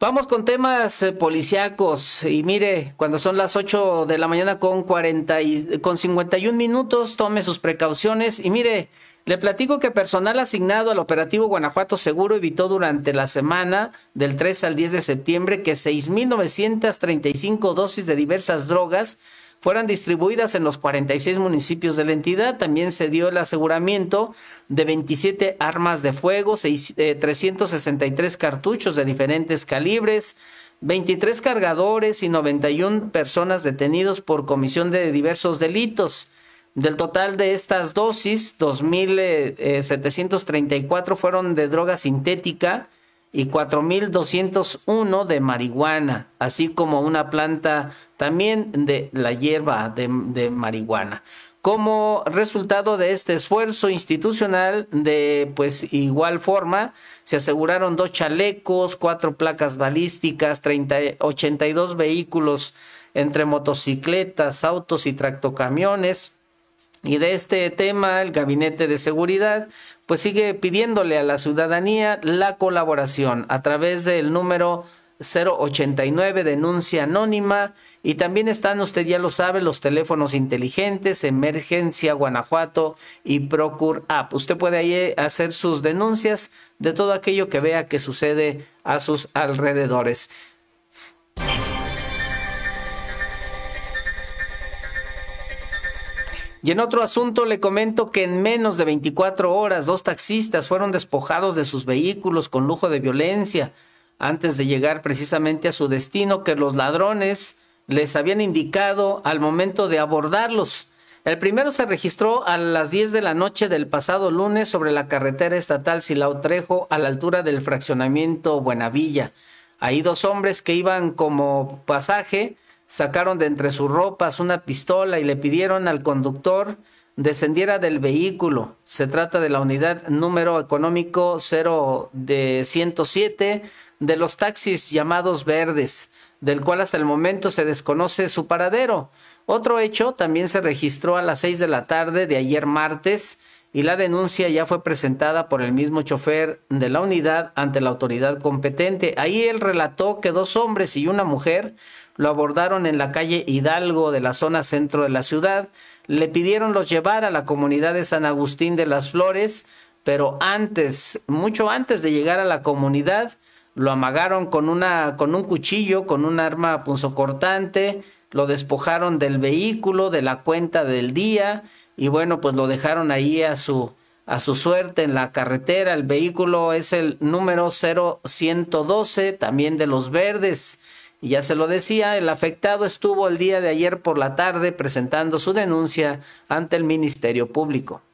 Vamos con temas eh, policíacos y mire, cuando son las 8 de la mañana con 40 y, con 51 minutos, tome sus precauciones y mire, le platico que personal asignado al operativo Guanajuato Seguro evitó durante la semana del 3 al 10 de septiembre que 6.935 dosis de diversas drogas fueran distribuidas en los 46 municipios de la entidad. También se dio el aseguramiento de 27 armas de fuego, 363 eh, cartuchos de diferentes calibres, 23 cargadores y 91 personas detenidos por comisión de diversos delitos. Del total de estas dosis, 2.734 eh, eh, fueron de droga sintética, y 4.201 de marihuana, así como una planta también de la hierba de, marihuana como resultado de este esfuerzo institucional de pues igual forma se aseguraron dos chalecos, cuatro placas balísticas, 30, 82 vehículos entre motocicletas, autos y tractocamiones, y de este tema, el Gabinete de Seguridad pues sigue pidiéndole a la ciudadanía la colaboración a través del número 089 denuncia anónima y también están, usted ya lo sabe, los teléfonos inteligentes, Emergencia Guanajuato y Procure App. Usted puede ahí eh, hacer sus denuncias de todo aquello que vea que sucede a sus alrededores. Y en otro asunto le comento que en menos de 24 horas dos taxistas fueron despojados de sus vehículos con lujo de violencia antes de llegar precisamente a su destino que los ladrones les habían indicado al momento de abordarlos. El primero se registró a las 10 de la noche del pasado lunes sobre la carretera estatal Silao Trejo a la altura del fraccionamiento Buenavilla. Ahí dos hombres que iban como pasaje sacaron de entre sus ropas una pistola y le pidieron al conductor descendiera del vehículo. Se trata de la unidad número económico 0 de 107 de los taxis llamados verdes, del cual hasta el momento se desconoce su paradero. Otro hecho también se registró a las 6 de la tarde de ayer martes y la denuncia ya fue presentada por el mismo chofer de la unidad ante la autoridad competente. Ahí él relató que dos hombres y una mujer lo abordaron en la calle Hidalgo de la zona centro de la ciudad, le pidieron los llevar a la comunidad de San Agustín de las Flores, pero antes, mucho antes de llegar a la comunidad, lo amagaron con, una, con un cuchillo, con un arma punzocortante, lo despojaron del vehículo, de la cuenta del día y bueno, pues lo dejaron ahí a su, a su suerte en la carretera. El vehículo es el número doce también de los verdes. Y ya se lo decía, el afectado estuvo el día de ayer por la tarde presentando su denuncia ante el Ministerio Público.